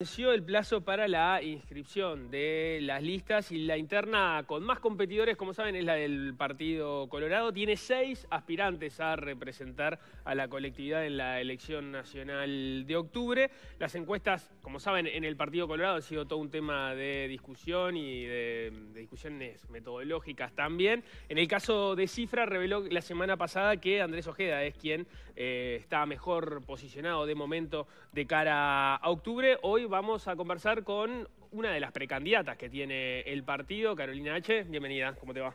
el plazo para la inscripción de las listas y la interna con más competidores, como saben, es la del Partido Colorado. Tiene seis aspirantes a representar a la colectividad en la elección nacional de octubre. Las encuestas, como saben, en el Partido Colorado han sido todo un tema de discusión y de, de discusiones metodológicas también. En el caso de Cifra, reveló la semana pasada que Andrés Ojeda es quien eh, está mejor posicionado de momento de cara a octubre. Hoy vamos a conversar con una de las precandidatas que tiene el partido, Carolina H. Bienvenida, ¿cómo te va?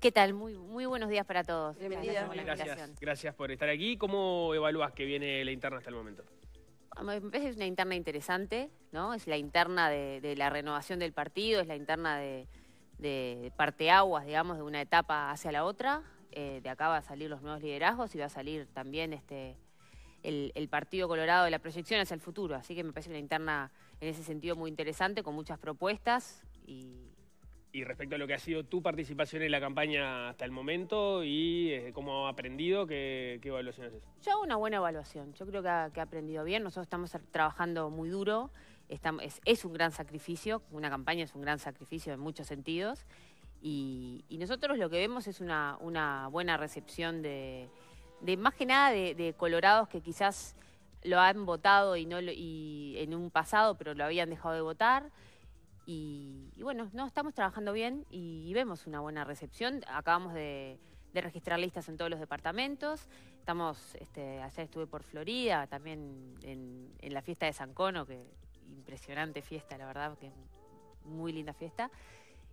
¿Qué tal? Muy, muy buenos días para todos. Bienvenida. Gracias, gracias, por estar aquí. ¿Cómo evalúas que viene la interna hasta el momento? Me es una interna interesante, ¿no? Es la interna de, la renovación del partido, es la interna de, de parteaguas, digamos, de una etapa hacia la otra. Eh, de acá va a salir los nuevos liderazgos y va a salir también este el, Partido Colorado de la proyección hacia el futuro. Así que me parece una interna en ese sentido muy interesante, con muchas propuestas y... Y respecto a lo que ha sido tu participación en la campaña hasta el momento y eh, cómo ha aprendido, ¿qué, qué evaluación haces? Yo hago una buena evaluación. Yo creo que ha, aprendido bien. Nosotros estamos er, trabajando muy duro. es un gran sacrificio. Una campaña es un gran sacrificio en muchos sentidos. Y, nosotros lo que vemos es una, buena recepción de, de más que nada de, colorados que quizás lo han votado y no y en un pasado, pero lo habían dejado de votar. Y, bueno, no, estamos trabajando bien y, vemos una buena recepción. Acabamos de, registrar listas en todos los departamentos. Estamos, este, ayer estuve por Florida, también en, la fiesta de San Cono, que impresionante fiesta, la verdad, que muy linda fiesta.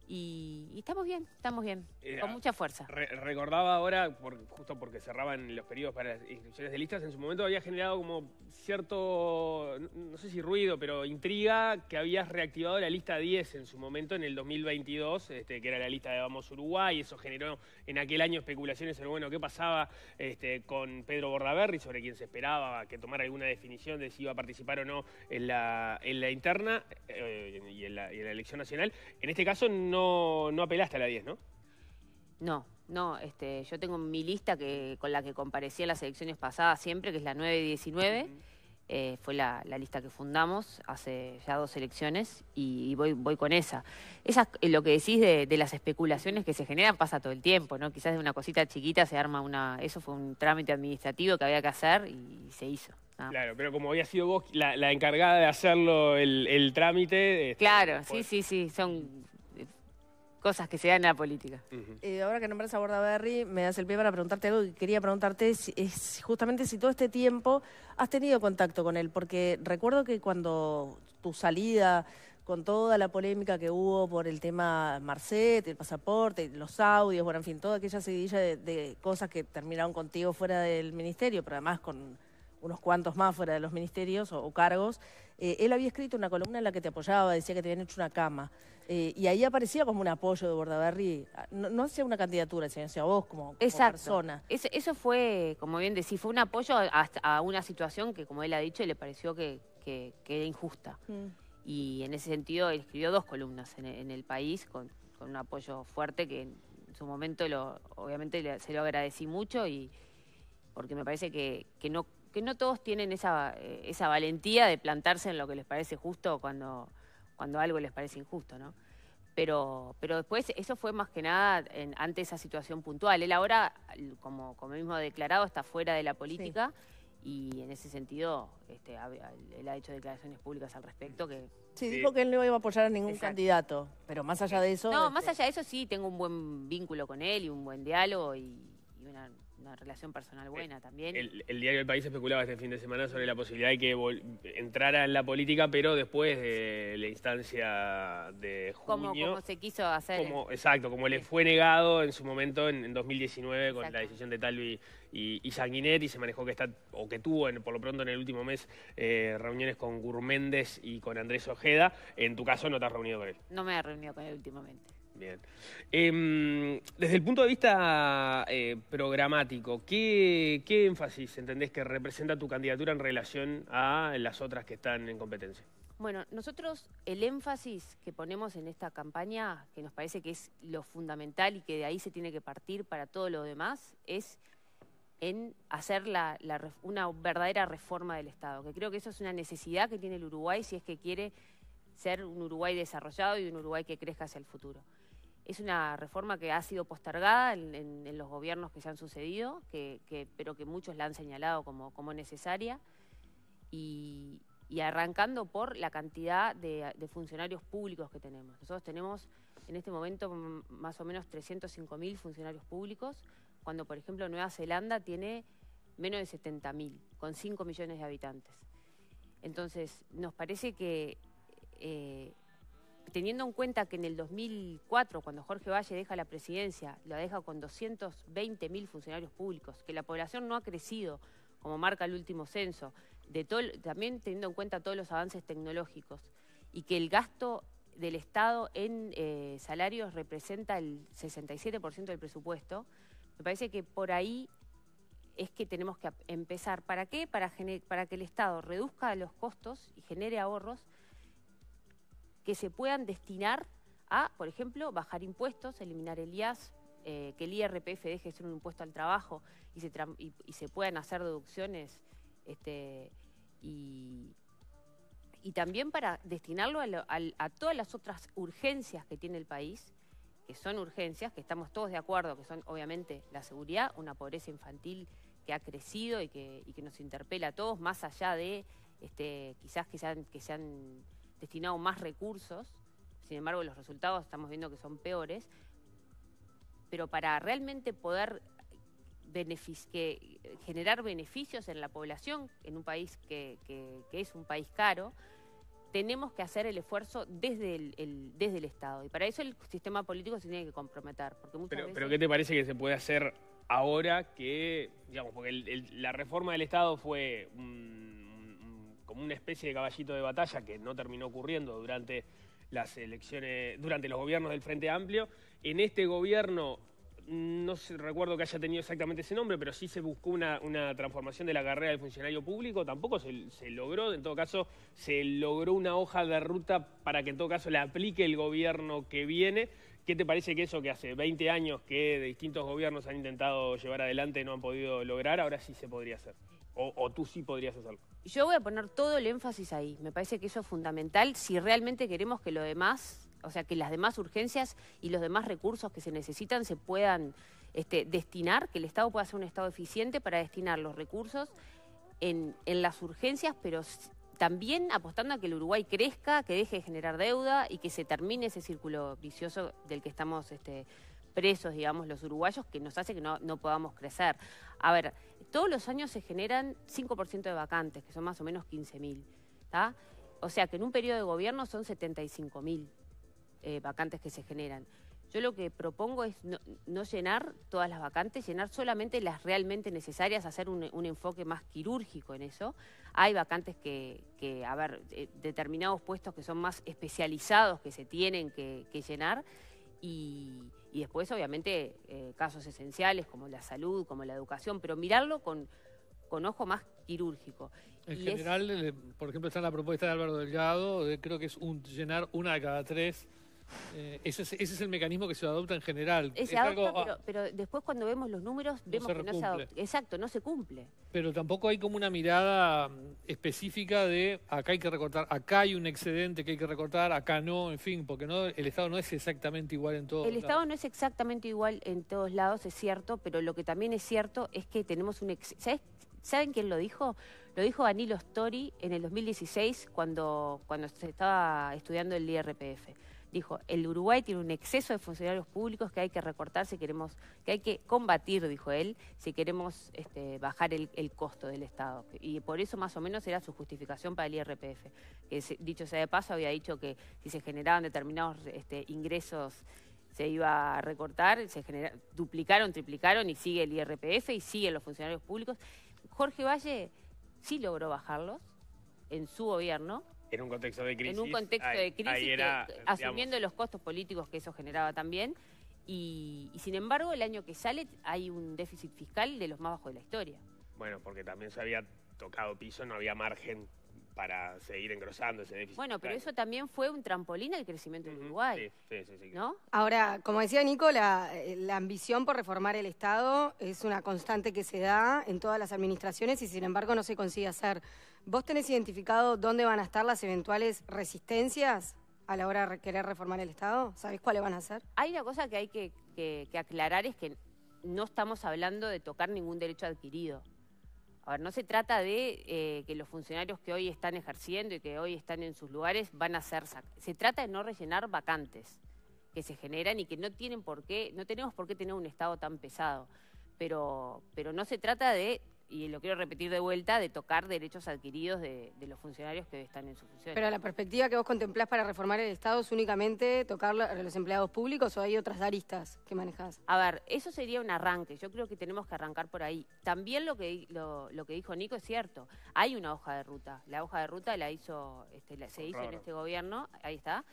Y, estamos bien, estamos bien, eh, con ah, mucha fuerza. recordaba ahora, justo porque cerraban los periodos para las inscripciones de listas, en su momento había generado como cierto, no sé si ruido, pero intriga que habías reactivado la lista 10 en su momento, en el 2022, este, que era la lista de Vamos Uruguay, y eso generó en aquel año especulaciones sobre, bueno, qué pasaba este, con Pedro Bordaberry, sobre quien se esperaba que tomara alguna definición de si iba a participar o no en la, en la interna eh, y, en la, y en la elección nacional. En este caso no no, no apelaste a la 10, ¿no? No, no, este, yo tengo mi lista que, con la que comparecí las elecciones pasadas siempre, que es la 9 y 19. fue la, lista que fundamos hace ya dos elecciones y, voy, con esa. Esa eh, lo que decís de, las especulaciones que se generan pasa todo el tiempo, ¿no? Quizás de una cosita chiquita se arma una. Eso fue un trámite administrativo que había que hacer y, se hizo. Claro, pero como había sido vos la, encargada de hacerlo el, trámite. Este, claro, sí, sí, sí. Son cosas que se dan en la política. Eh, ahora que nombras a Bordaberry, me das el pie para preguntarte algo que quería preguntarte, si, es justamente si todo este tiempo has tenido contacto con él, porque recuerdo que cuando tu salida, con toda la polémica que hubo por el tema Marcet, el pasaporte, los audios, bueno, en fin, toda aquella seguidilla de cosas que terminaron contigo fuera del ministerio, pero además con unos cuantos más fuera de los ministerios o, cargos, eh, él había escrito una columna en la que te apoyaba, decía que te habían hecho una cama. Eh, y ahí aparecía como un apoyo de Bordaberry, no, sea una candidatura, sino hacia vos como, como persona. eso fue, como bien decís, fue un apoyo a, una situación que, como él ha dicho, le pareció que, que, era injusta. Mm. Y en ese sentido, él escribió dos columnas en, el país con, un apoyo fuerte que en su momento, lo, obviamente, se lo agradecí mucho y porque me parece que, que no que no todos tienen eh, esa, valentía de plantarse en lo que les parece justo cuando, cuando algo les parece injusto, ¿no? Pero, pero después eso fue más que nada ante esa situación puntual. Él ahora, como, como mismo ha declarado, está fuera de la política y en ese sentido este, él ha hecho declaraciones públicas al respecto que... Sí, dijo que él no iba a apoyar a ningún candidato, pero más allá de eso... No, este más allá de eso sí, tengo un buen vínculo con él y un buen diálogo y una una relación personal eh, buena también. El, diario El País especulaba este fin de semana sobre la posibilidad de que entrara en la política, pero después de la instancia de junio. Como, se quiso hacer. Como, exacto, como le fue negado en su momento en, 2019 con la decisión de Talvi y, y se manejó que está o que tuvo por lo pronto en el último mes eh, reuniones con Gurméndez y con Andrés Ojeda. En tu caso no te has reunido con él. No me he reunido con él últimamente. Bien. Em, desde el punto de vista eh, programático, ¿qué, énfasis entendés que representa tu candidatura en relación a las otras que están en competencia? Bueno, nosotros el énfasis que ponemos en esta campaña, que nos parece que es lo fundamental y que de ahí se tiene que partir para todo lo demás, es en hacer una verdadera reforma del Estado, que creo que eso es una necesidad que tiene el Uruguay si es que quiere ser un Uruguay desarrollado y un Uruguay que crezca hacia el futuro es una reforma que ha sido postergada en, los gobiernos que se han sucedido, pero que muchos la han señalado como, necesaria, y, arrancando por la cantidad de, funcionarios públicos que tenemos. Nosotros tenemos en este momento más o menos 305.000 funcionarios públicos, cuando por ejemplo Nueva Zelanda tiene menos de 70.000, con 5 millones de habitantes. Entonces, nos parece que... Eh, teniendo en cuenta que en el 2004, cuando Jorge Valle deja la presidencia, lo deja con 220.000 mil funcionarios públicos, que la población no ha crecido, como marca el último censo, de también teniendo en cuenta todos los avances tecnológicos, y que el gasto del Estado en eh, salarios representa el 67% del presupuesto, me parece que por ahí es que tenemos que empezar. ¿Para qué? para que el Estado reduzca los costos y genere ahorros que se puedan destinar a, por ejemplo, bajar impuestos, eliminar el IAS, eh, que el IRPF deje de ser un impuesto al trabajo y se, y, se puedan hacer deducciones este, y, también para destinarlo a, todas las otras urgencias que tiene el país, que son urgencias, que estamos todos de acuerdo, que son obviamente la seguridad, una pobreza infantil que ha crecido y que, que nos interpela a todos, más allá de este, quizás que sean, que sean destinado más recursos, sin embargo los resultados estamos viendo que son peores, pero para realmente poder generar beneficios en la población, en un país que, es un país caro, tenemos que hacer el esfuerzo desde el, desde el Estado. Y para eso el sistema político se tiene que comprometer. pero, ¿qué te parece que se puede hacer ahora que, digamos, porque la reforma del Estado fue... un como una especie de caballito de batalla que no terminó ocurriendo durante las elecciones, durante los gobiernos del Frente Amplio. En este gobierno no recuerdo que haya tenido exactamente ese nombre, pero sí se buscó una, transformación de la carrera del funcionario público, tampoco se, logró, en todo caso se logró una hoja de ruta para que en todo caso la aplique el gobierno que viene. ¿Qué te parece que eso que hace 20 años que distintos gobiernos han intentado llevar adelante y no han podido lograr, ahora sí se podría hacer? o tú sí podrías hacerlo? Yo voy a poner todo el énfasis ahí. Me parece que eso es fundamental si realmente queremos que lo demás, o sea, que las demás urgencias y los demás recursos que se necesitan se puedan este, destinar, que el Estado pueda ser un Estado eficiente para destinar los recursos en, las urgencias, pero también apostando a que el Uruguay crezca, que deje de generar deuda y que se termine ese círculo vicioso del que estamos este, presos, digamos, los uruguayos, que nos hace que no, no podamos crecer. A ver, todos los años se generan 5% de vacantes, que son más o menos 15.000. O sea que en un periodo de gobierno son 75.000 eh, vacantes que se generan. Yo lo que propongo es no, llenar todas las vacantes, llenar solamente las realmente necesarias, hacer un, enfoque más quirúrgico en eso. Hay vacantes que, a ver, eh, determinados puestos que son más especializados que se tienen que, que llenar y y después obviamente eh, casos esenciales como la salud, como la educación, pero mirarlo con, con ojo más quirúrgico. En general, eh, por ejemplo, está la propuesta de Álvaro Delgado, creo que es llenar una de cada tres eh, ese, es, el mecanismo que se adopta en general. Eh, pero, después cuando vemos los números vemos que no se adopta. Exacto, no se cumple. Pero tampoco hay como una mirada mm, específica de acá hay que recortar, acá hay un excedente que hay que recortar, acá no, en fin, porque no el Estado no es exactamente igual en todos El Estado no es exactamente igual en todos lados, es cierto, pero lo que también es cierto es que tenemos un... excedente ¿Saben quién lo dijo? Lo dijo Danilo Story en el 2016 cuando, cuando se estaba estudiando el IRPF dijo, el Uruguay tiene un exceso de funcionarios públicos que hay que recortar si queremos, que hay que combatir, dijo él, si queremos este, bajar el, costo del Estado. Y por eso más o menos era su justificación para el IRPF, que dicho sea de paso había dicho que si se generaban determinados este, ingresos se iba a recortar, se duplicaron, triplicaron y sigue el IRPF y siguen los funcionarios públicos. Jorge Valle sí logró bajarlos, en su gobierno. En un contexto de crisis. En un contexto de crisis, asumiendo los costos políticos que eso generaba también. Y, sin embargo, el año que sale hay un déficit fiscal de los más bajos de la historia. Bueno, porque también se había tocado piso, no había margen para seguir engrosando ese déficit. Bueno, pero eso también fue un trampolín al crecimiento uh Uruguay. Sí, sí, sí, ¿no? Ahora, como decía Nico, eh, la ambición por reformar el Estado es una constante que se da en todas las administraciones y sin embargo no se consigue hacer. ¿Vos tenés identificado dónde van a estar las eventuales resistencias a la hora de querer reformar el Estado? ¿Sabés cuáles van a ser? Hay una cosa que hay que, aclarar, es que no estamos hablando de tocar ningún derecho adquirido. A ver, no se trata de eh, que los funcionarios que hoy están ejerciendo y que hoy están en sus lugares van a ser... Se trata de no rellenar vacantes que se generan y que no tienen por qué, no tenemos por qué tener un Estado tan pesado. Pero, pero no se trata de y lo quiero repetir de vuelta, de tocar derechos adquiridos de, los funcionarios que están en su función. Pero la perspectiva que vos contemplás para reformar el Estado es únicamente tocar los empleados públicos o hay otras aristas que manejás? A ver, eso sería un arranque, yo creo que tenemos que arrancar por ahí. También lo que, lo, que dijo Nico es cierto, hay una hoja de ruta, la hoja de ruta la hizo, este, se hizo en este gobierno, ahí está,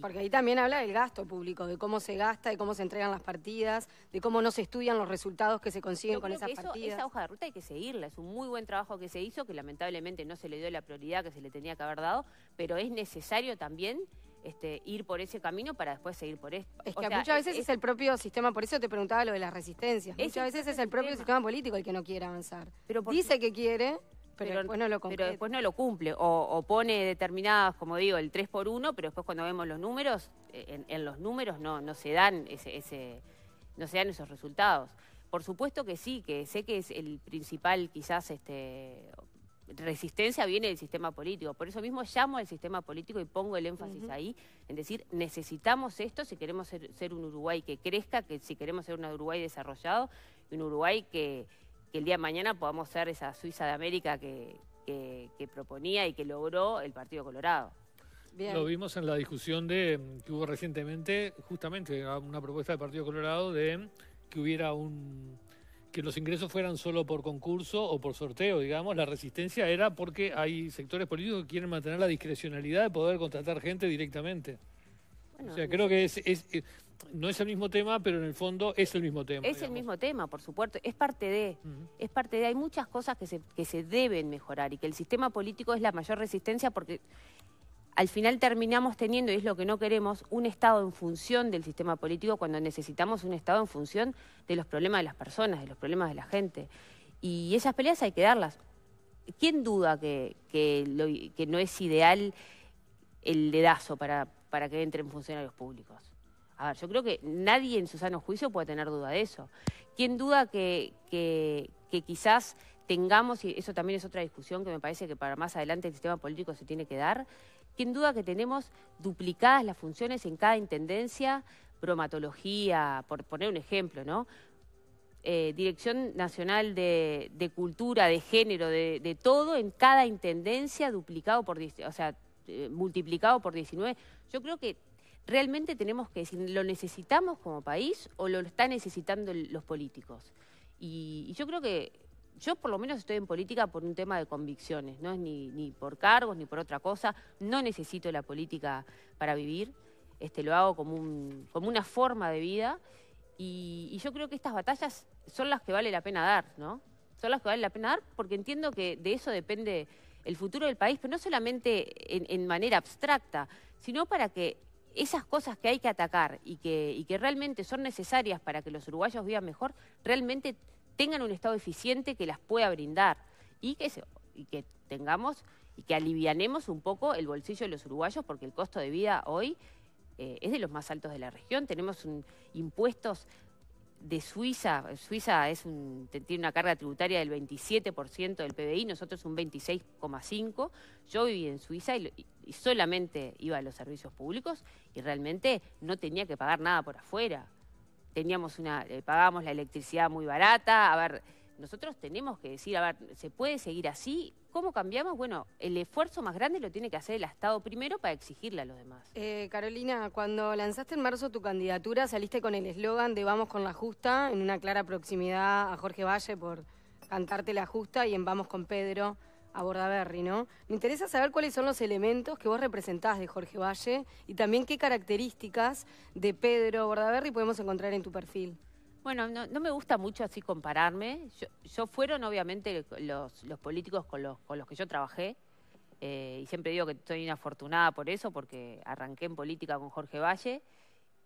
porque ahí también habla del gasto público, de cómo se gasta, de cómo se entregan las partidas, de cómo no se estudian los resultados que se consiguen con esas partidas. Esa hoja de ruta hay que seguirla, es un muy buen trabajo que se hizo, que lamentablemente no se le dio la prioridad que se le tenía que haber dado, pero es necesario también este, ir por ese camino para después seguir por esto. Es que muchas veces es, el propio sistema, por eso te preguntaba lo de las resistencias. Muchas veces es el propio sistema político el que no quiere avanzar. Dice que quiere, pero, después no lo cumple. O, pone determinadas, como digo, el 3 por 1, pero después cuando vemos los números, eh, en, los números no, no se dan ese, no se dan esos resultados. Por supuesto que sí, que sé que es el principal quizás este resistencia viene del sistema político. Por eso mismo llamo al sistema político y pongo el énfasis ahí en decir, necesitamos esto si queremos ser, ser un Uruguay que crezca, que si queremos ser un Uruguay desarrollado, un Uruguay que, que el día de mañana podamos ser esa Suiza de América que, que, proponía y que logró el Partido Colorado. Lo vimos en la discusión de, que hubo recientemente, justamente una propuesta del Partido Colorado de que hubiera un que los ingresos fueran solo por concurso o por sorteo, digamos, la resistencia era porque hay sectores políticos que quieren mantener la discrecionalidad de poder contratar gente directamente o sea, creo que eh, no es el mismo tema, pero en el fondo es el mismo tema. Es el mismo tema, por supuesto. Es parte de, es parte de. Hay muchas cosas que se, deben mejorar y que el sistema político es la mayor resistencia porque al final terminamos teniendo, y es lo que no queremos, un Estado en función del sistema político cuando necesitamos un Estado en función de los problemas de las personas, de los problemas de la gente. Y esas peleas hay que darlas. ¿Quién duda que, que no es ideal el dedazo para, para que entren funcionarios públicos. A ver, yo creo que nadie en su sano juicio puede tener duda de eso. ¿Quién duda que, que, quizás tengamos, y eso también es otra discusión que me parece que para más adelante el sistema político se tiene que dar, ¿quién duda que tenemos duplicadas las funciones en cada intendencia? Bromatología, por poner un ejemplo, ¿no? Eh, Dirección Nacional de, Cultura, de Género, de, de, todo, en cada intendencia duplicado por... O sea, eh, multiplicado por 19. Yo creo que realmente tenemos que decir, ¿lo necesitamos como país o lo están necesitando los políticos? Y, yo creo que yo por lo menos estoy en política por un tema de convicciones, no es ni, por cargos ni por otra cosa, no necesito la política para vivir, este, lo hago como, un, como una forma de vida y, y yo creo que estas batallas son las que vale la pena dar, ¿no? Son las que vale la pena dar porque entiendo que de eso depende el futuro del país, pero no solamente en, manera abstracta, sino para que esas cosas que hay que atacar y que, realmente son necesarias para que los uruguayos vivan mejor, realmente tengan un Estado eficiente que las pueda brindar y que, tengamos y que alivianemos un poco el bolsillo de los uruguayos porque el costo de vida hoy eh, es de los más altos de la región. Tenemos un, impuestos de Suiza. Suiza tiene una carga tributaria del 27% del PBI, nosotros un 26,5%. Yo viví en Suiza y, solamente iba a los servicios públicos y realmente no tenía que pagar nada por afuera. Teníamos una, eh, pagábamos la electricidad muy barata. A ver, nosotros tenemos que decir, a ver, ¿se puede seguir así? ¿Cómo cambiamos? Bueno, el esfuerzo más grande lo tiene que hacer el Estado primero para exigirle a los demás. Eh, Carolina, cuando lanzaste en marzo tu candidatura, saliste con el eslogan de Vamos con la Justa, en una clara proximidad a Jorge Valle por cantarte la justa y en Vamos con Pedro a Bordaberry, ¿no? Me interesa saber cuáles son los elementos que vos representás de Jorge Valle y también qué características de Pedro Bordaberry podemos encontrar en tu perfil. Bueno, no, me gusta mucho así compararme. Yo, fueron obviamente los, políticos con los, que yo trabajé. Eh, y siempre digo que estoy inafortunada por eso, porque arranqué en política con Jorge Valle.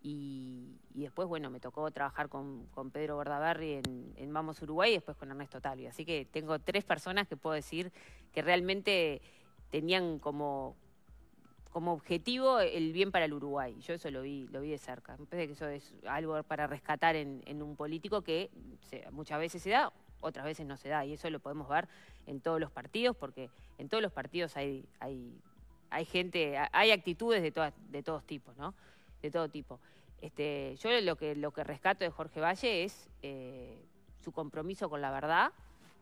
Y, después, bueno, me tocó trabajar con, Pedro Bordaberry en, en, Vamos Uruguay y después con Ernesto Talvi. Así que tengo tres personas que puedo decir que realmente tenían como, como objetivo el bien para el Uruguay. Yo eso lo vi, lo vi de cerca. vez de que eso es algo para rescatar en, un político que muchas veces se da, otras veces no se da. Y eso lo podemos ver en todos los partidos, porque en todos los partidos hay, hay, hay gente, hay actitudes de, todas, de todos tipos, ¿no? De todo tipo. Este, yo lo que, lo que rescato de Jorge Valle es eh, su compromiso con la verdad,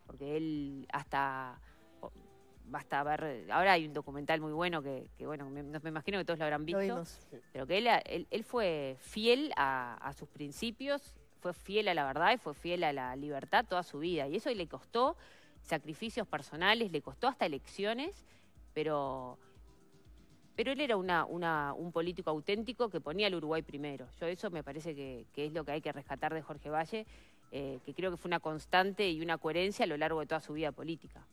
porque él hasta basta ver, ahora hay un documental muy bueno que, bueno, me, imagino que todos lo habrán visto, pero que él, fue fiel a, sus principios, fue fiel a la verdad y fue fiel a la libertad toda su vida. Y eso le costó sacrificios personales, le costó hasta elecciones, pero, pero él era un político auténtico que ponía al Uruguay primero. Yo eso me parece que, es lo que hay que rescatar de Jorge Valle, eh, que creo que fue una constante y una coherencia a lo largo de toda su vida política.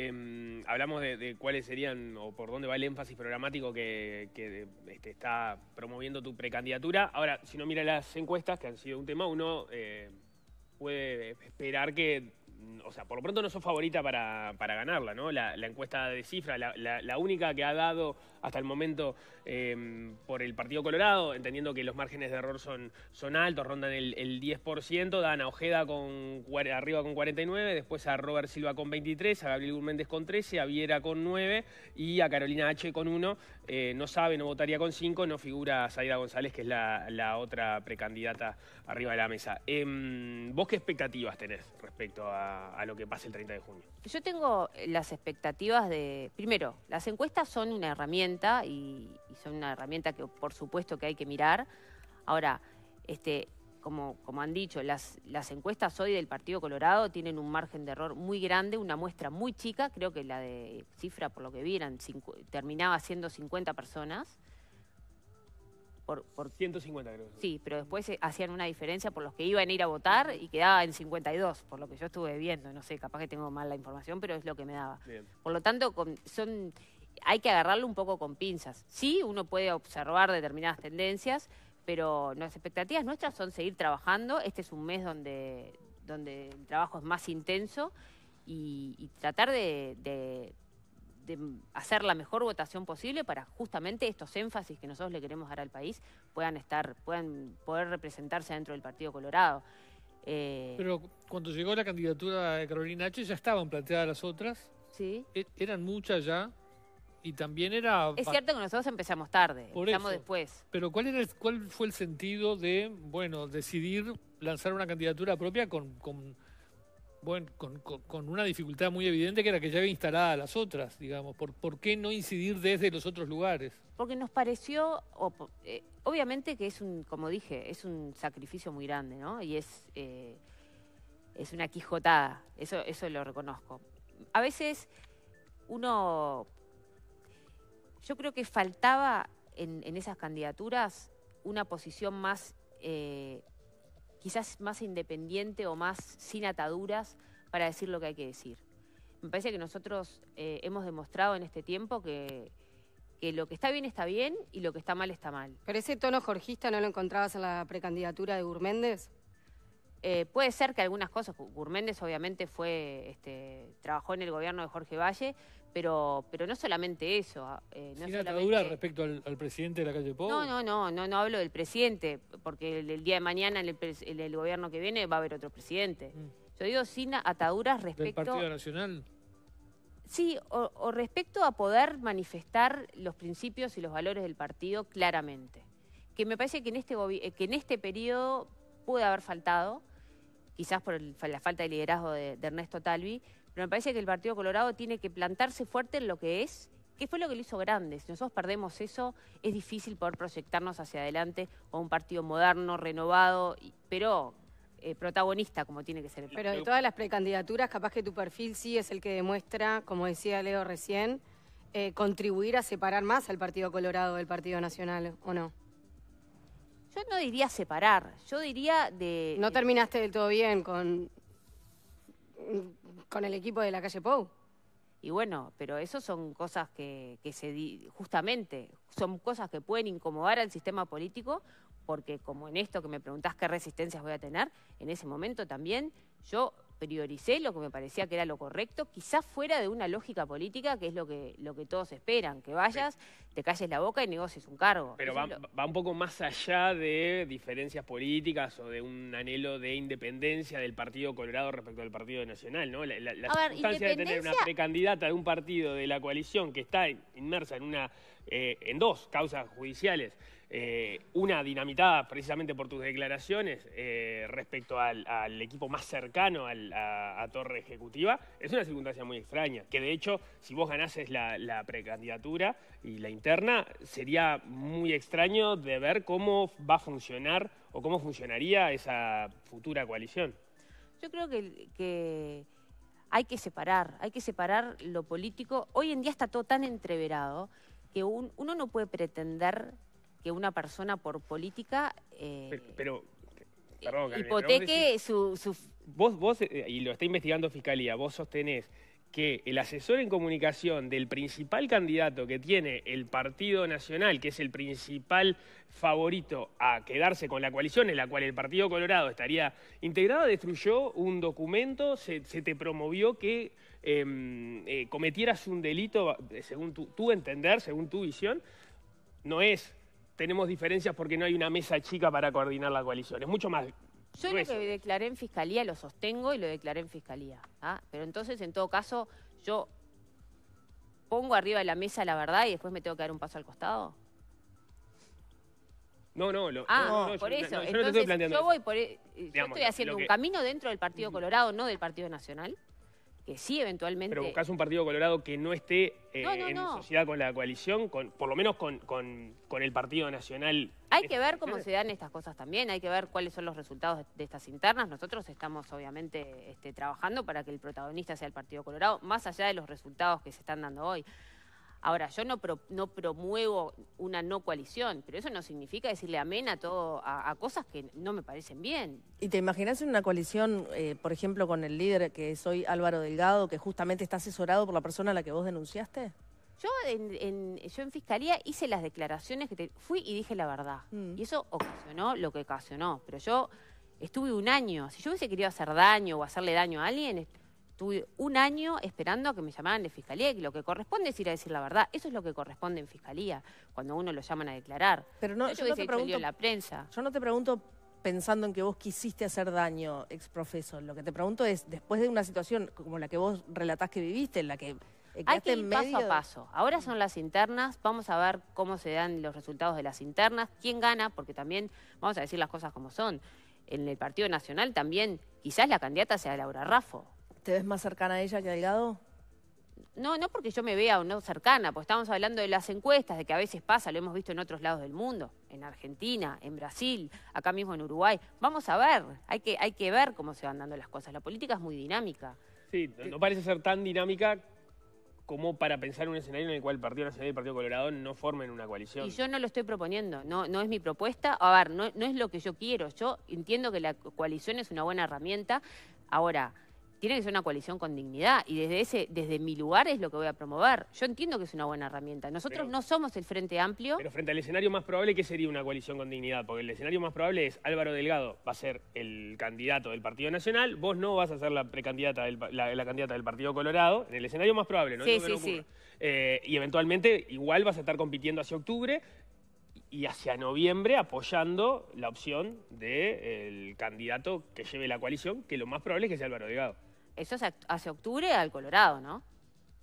Em, hablamos de, cuáles serían o por dónde va el énfasis programático que, este, está promoviendo tu precandidatura. Ahora, si no mira las encuestas, que han sido un tema, uno eh, puede esperar que Mm, o sea, por lo pronto no son favorita para, ganarla, ¿no? La, encuesta de cifra, la, única que ha dado hasta el momento em, por el Partido Colorado, entendiendo que los márgenes de error son, son altos, rondan el, el 10%, dan a Ojeda con, arriba con 49, después a Robert Silva con 23, a Gabriel Gurméndez con 13, a Viera con 9 y a Carolina H con 1. Eh, no sabe, no votaría con 5, no figura Zaira González, que es la, otra precandidata arriba de la mesa. Em, ¿Vos qué expectativas tenés respecto a a, lo que pase el 30 de junio. Yo tengo eh, las expectativas de, primero, las encuestas son una herramienta y, son una herramienta que por supuesto que hay que mirar. Ahora, este, como, han dicho, las, las encuestas hoy del Partido Colorado tienen un margen de error muy grande, una muestra muy chica, creo que la de cifra, por lo que vieran, terminaba siendo 50 personas. Por, 150 creo. Sí, pero después eh, hacían una diferencia por los que iban a ir a votar y quedaba en 52, por lo que yo estuve viendo, no sé, capaz que tengo mal la información, pero es lo que me daba. Por lo tanto, son hay que agarrarlo un poco con pinzas. Sí, uno puede observar determinadas tendencias, pero las expectativas nuestras son seguir trabajando. Este es un mes donde, donde el trabajo es más intenso y, tratar de de hacer la mejor votación posible para justamente estos énfasis que nosotros le queremos dar al país puedan estar, puedan poder representarse dentro del Partido Colorado. Eh, Pero cuando llegó la candidatura de Carolina H, ¿ya estaban planteadas las otras? Sí. E-, ¿Eran muchas ya? Y también era... Es cierto que nosotros empezamos tarde, empezamos después. Pero ¿cuál, era ¿cuál fue el sentido de, bueno, decidir lanzar una candidatura propia con bueno, con, una dificultad muy evidente que era que ya había instalada las otras, digamos. ¿Por, ¿Por qué no incidir desde los otros lugares? Porque nos pareció, eh, obviamente que es un, como dije, es un sacrificio muy grande, ¿no? Y es, eh, es una quijotada, eso, eso lo reconozco. A veces uno, yo creo que faltaba en, esas candidaturas una posición más... Eh, quizás más independiente o más sin ataduras para decir lo que hay que decir. Me parece que nosotros eh, hemos demostrado en este tiempo que, lo que está bien está bien y lo que está mal está mal. ¿Pero ese tono jorgista no lo encontrabas en la precandidatura de Gurméndez? Eh, puede ser que algunas cosas, Gurméndez obviamente fue, este, trabajó en el gobierno de Jorge Valle, pero, pero no solamente eso. Ah, eh, sin ataduras respecto al, presidente de la calle Pobre? No, no, no, no, hablo del presidente, porque el, día de mañana, en el, gobierno que viene, va a haber otro presidente. Mm. Yo digo sin ataduras respecto... ¿Del Partido Nacional? Sí, o, respecto a poder manifestar los principios y los valores del partido claramente. Que me parece que en este, eh, que en este periodo puede haber faltado, quizás por la falta de liderazgo de Ernesto Talvi, pero me parece que el Partido Colorado tiene que plantarse fuerte en lo que es que fue lo que lo hizo grande? Si nosotros perdemos eso, es difícil poder proyectarnos hacia adelante a un partido moderno, renovado, pero eh, protagonista como tiene que ser el partido. Pero de todas las precandidaturas, capaz que tu perfil sí es el que demuestra, como decía Leo recién, eh, contribuir a separar más al Partido Colorado del Partido Nacional, ¿o no? Yo no diría separar, yo diría de... No terminaste del todo bien con con el equipo de la calle Pou. Y bueno, pero eso son cosas que, se justamente son cosas que pueden incomodar al sistema político, porque como en esto que me preguntás qué resistencias voy a tener, en ese momento también yo prioricé lo que me parecía que era lo correcto, quizás fuera de una lógica política, que es lo que, todos esperan, que vayas, te calles la boca y negocies un cargo. Pero va, un poco más allá de diferencias políticas o de un anhelo de independencia del Partido Colorado respecto al Partido Nacional, ¿no? La, la, circunstancia de tener una precandidata de un partido de la coalición que está inmersa en una eh, en dos causas judiciales eh, una dinamitada precisamente por tus declaraciones eh, respecto al, equipo más cercano a, Torre Ejecutiva, es una circunstancia muy extraña, que de hecho si vos ganases la, precandidatura y la interna, sería muy extraño de ver cómo va a funcionar o cómo funcionaría esa futura coalición. Yo creo que, hay que separar, hay que separar lo político. Hoy en día está todo tan entreverado que uno no puede pretender que una persona por política... Eh, pero, perdón, hipoteque su, Vos, vos, eh, y lo está investigando Fiscalía, vos sostenés que el asesor en comunicación del principal candidato que tiene el Partido Nacional, que es el principal favorito a quedarse con la coalición en la cual el Partido Colorado estaría integrado, destruyó un documento, se, te promovió que em, eh, cometieras un delito, según tu entender, según tu visión, no es tenemos diferencias porque no hay una mesa chica para coordinar las coaliciones. mucho más... Yo lo que declaré en fiscalía lo sostengo y lo declaré en fiscalía. ¿ah? Pero entonces, en todo caso, yo pongo arriba de la mesa la verdad y después me tengo que dar un paso al costado. No, no, ah, no, por eso. yo Entonces, yo e, estoy haciendo un camino dentro del Partido Colorado, no del Partido Nacional que sí eventualmente... Pero buscás un partido colorado que no esté eh, en sociedad con la coalición, con, por lo menos con, con, con el Partido Nacional. Hay este que ver cómo se dan estas cosas también, hay que ver cuáles son los resultados de estas internas. Nosotros estamos obviamente este, trabajando para que el protagonista sea el Partido Colorado, más allá de los resultados que se están dando hoy. Ahora, yo no, no promuevo una no coalición, pero eso no significa decirle amén a, todo, a, cosas que no me parecen bien. ¿Y te imaginas en una coalición, eh, por ejemplo, con el líder que soy Álvaro Delgado, que justamente está asesorado por la persona a la que vos denunciaste? Yo en, yo en fiscalía hice las declaraciones que te, fui y dije la verdad. Mm. Y eso ocasionó lo que ocasionó. Pero yo estuve un año. Si yo hubiese querido hacer daño o hacerle daño a alguien, Estuve un año esperando a que me llamaran de fiscalía y lo que corresponde es ir a decir la verdad. Eso es lo que corresponde en fiscalía, cuando uno lo llaman a declarar. Pero no, yo, no te pregunto, la prensa. Yo no te pregunto pensando en que vos quisiste hacer daño, ex profesor. Lo que te pregunto es, después de una situación como la que vos relatás que viviste, en la que... Hay que paso a paso. Ahora son las internas, vamos a ver cómo se dan los resultados de las internas, quién gana, porque también vamos a decir las cosas como son. En el Partido Nacional también quizás la candidata sea Laura Raffo. ¿Te ves más cercana a ella que a Delgado? No, no porque yo me vea o no cercana, pues estamos hablando de las encuestas, de que a veces pasa, lo hemos visto en otros lados del mundo, en Argentina, en Brasil, acá mismo en Uruguay. Vamos a ver, hay que, hay que ver cómo se van dando las cosas. La política es muy dinámica. Sí, no parece ser tan dinámica como para pensar un escenario en el cual el Partido Nacional y el Partido Colorado no formen una coalición. Y yo no lo estoy proponiendo, no, no es mi propuesta. A ver, no, no es lo que yo quiero. Yo entiendo que la coalición es una buena herramienta. Ahora, tiene que ser una coalición con dignidad y desde ese desde mi lugar es lo que voy a promover. Yo entiendo que es una buena herramienta. Nosotros no somos el Frente Amplio. Pero frente al escenario más probable, ¿qué sería una coalición con dignidad? Porque el escenario más probable es Álvaro Delgado va a ser el candidato del Partido Nacional, vos no vas a ser la precandidata del, la, candidata del Partido Colorado, en el escenario más probable, ¿no? Sí, sí, sí. Eh, y eventualmente igual vas a estar compitiendo hacia octubre y hacia noviembre apoyando la opción del eh, candidato que lleve la coalición, que lo más probable es que sea Álvaro Delgado. Eso es hacia octubre al Colorado, ¿no?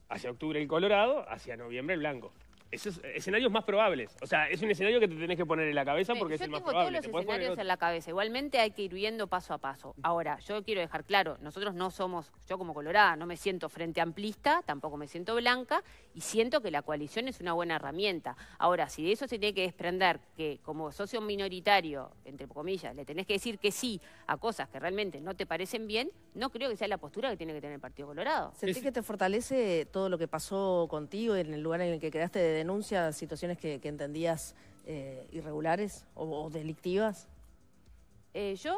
Hacia octubre el Colorado, hacia noviembre el blanco esos escenarios más probables. O sea, es un escenario que te tenés que poner en la cabeza porque es el más probable. Yo tengo todos los escenarios en la cabeza. Igualmente hay que ir viendo paso a paso. Ahora, yo quiero dejar claro, nosotros no somos, yo como colorada no me siento frente amplista, tampoco me siento blanca, y siento que la coalición es una buena herramienta. Ahora, si de eso se tiene que desprender que como socio minoritario, entre comillas, le tenés que decir que sí a cosas que realmente no te parecen bien, no creo que sea la postura que tiene que tener el Partido Colorado. ¿Sentí que te fortalece todo lo que pasó contigo en el lugar en el que quedaste de denuncia situaciones que, entendías eh, irregulares o, delictivas? Eh, yo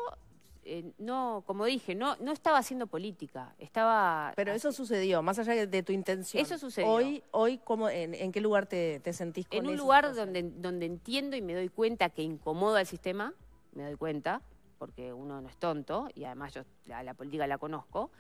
eh, no, como dije, no, no estaba haciendo política, estaba... Pero eso sucedió, más allá de tu intención. Eso sucedió. Hoy, hoy ¿cómo, en, qué lugar te, sentís con En un lugar donde, donde entiendo y me doy cuenta que incomoda al sistema, me doy cuenta, porque uno no es tonto, y además yo la política la conozco,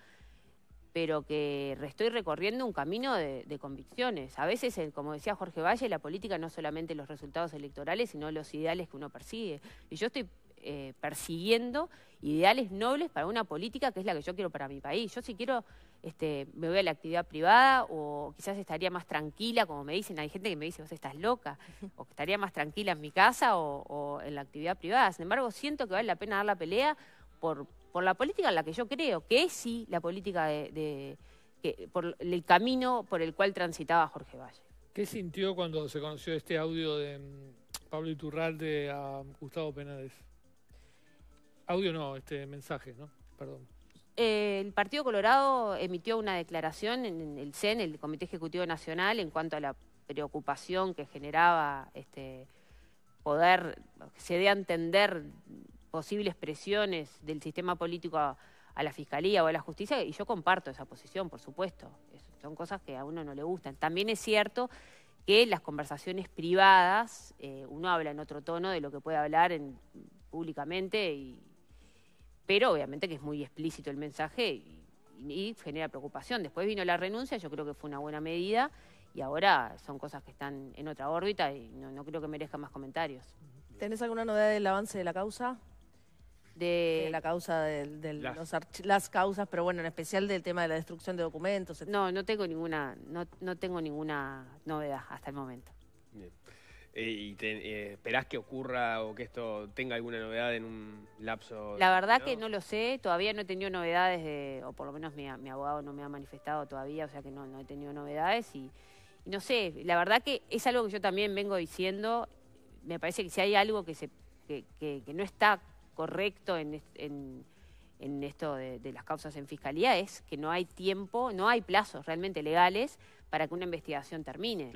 pero que estoy recorriendo un camino de, convicciones. A veces, como decía Jorge Valle, la política no es solamente los resultados electorales, sino los ideales que uno persigue. Y yo estoy eh, persiguiendo ideales nobles para una política que es la que yo quiero para mi país. Yo si quiero, este, me voy a la actividad privada o quizás estaría más tranquila, como me dicen, hay gente que me dice, vos estás loca, o estaría más tranquila en mi casa o, o en la actividad privada. Sin embargo, siento que vale la pena dar la pelea por, por la política en la que yo creo, que es sí la política de, el camino por el cual transitaba Jorge Valle. ¿Qué sintió cuando se conoció este audio de mm, Pablo Iturralde a mm, Gustavo Penades? Audio no, este mensaje, ¿no? Perdón. Eh, el Partido Colorado emitió una declaración en el CEN, el Comité Ejecutivo Nacional, en cuanto a la preocupación que generaba este poder, se dé a entender posibles presiones del sistema político a, la fiscalía o a la justicia, y yo comparto esa posición, por supuesto. son cosas que a uno no le gustan. También es cierto que las conversaciones privadas, eh, uno habla en otro tono de lo que puede hablar en, públicamente, pero obviamente que es muy explícito el mensaje y, genera preocupación. Después vino la renuncia, yo creo que fue una buena medida y ahora son cosas que están en otra órbita y no, creo que merezca más comentarios. ¿Tenés alguna novedad del avance de la causa? de la causa de, las. causas, pero bueno, en especial del tema de la destrucción de documentos. No, no tengo ninguna, no, tengo ninguna novedad hasta el momento. Eh, ¿Y eh, esperás que ocurra o que esto tenga alguna novedad en un lapso? La verdad que no lo sé, todavía no he tenido novedades, o por lo menos mi, abogado no me ha manifestado todavía, o sea que no, he tenido novedades y, no sé, la verdad que es algo que yo también vengo diciendo, me parece que si hay algo que, se, que no está correcto en, en, esto de, las causas en fiscalía es que no hay tiempo, no hay plazos realmente legales para que una investigación termine.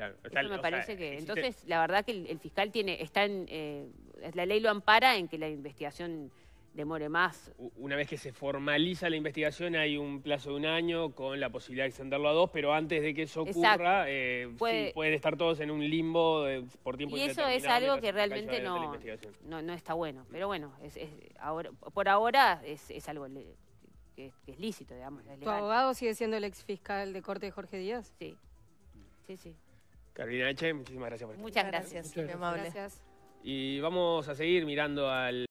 me parece que... Entonces, la verdad que el, fiscal tiene, está en, eh, la ley lo ampara en que la investigación demore más. Una vez que se formaliza la investigación hay un plazo de un año con la posibilidad de extenderlo a dos, pero antes de que eso ocurra eh, puede... pueden estar todos en un limbo eh, por tiempo Y eso es algo que realmente no, está bueno. Pero bueno, es, ahora, por ahora es, algo que, es lícito, digamos. ¿Tu abogado sigue siendo el ex fiscal de corte de Jorge Díaz? Sí, sí, sí. Carolina Eche, muchísimas gracias por estar Muchas Muchas gracias. gracias. Y vamos a seguir mirando al...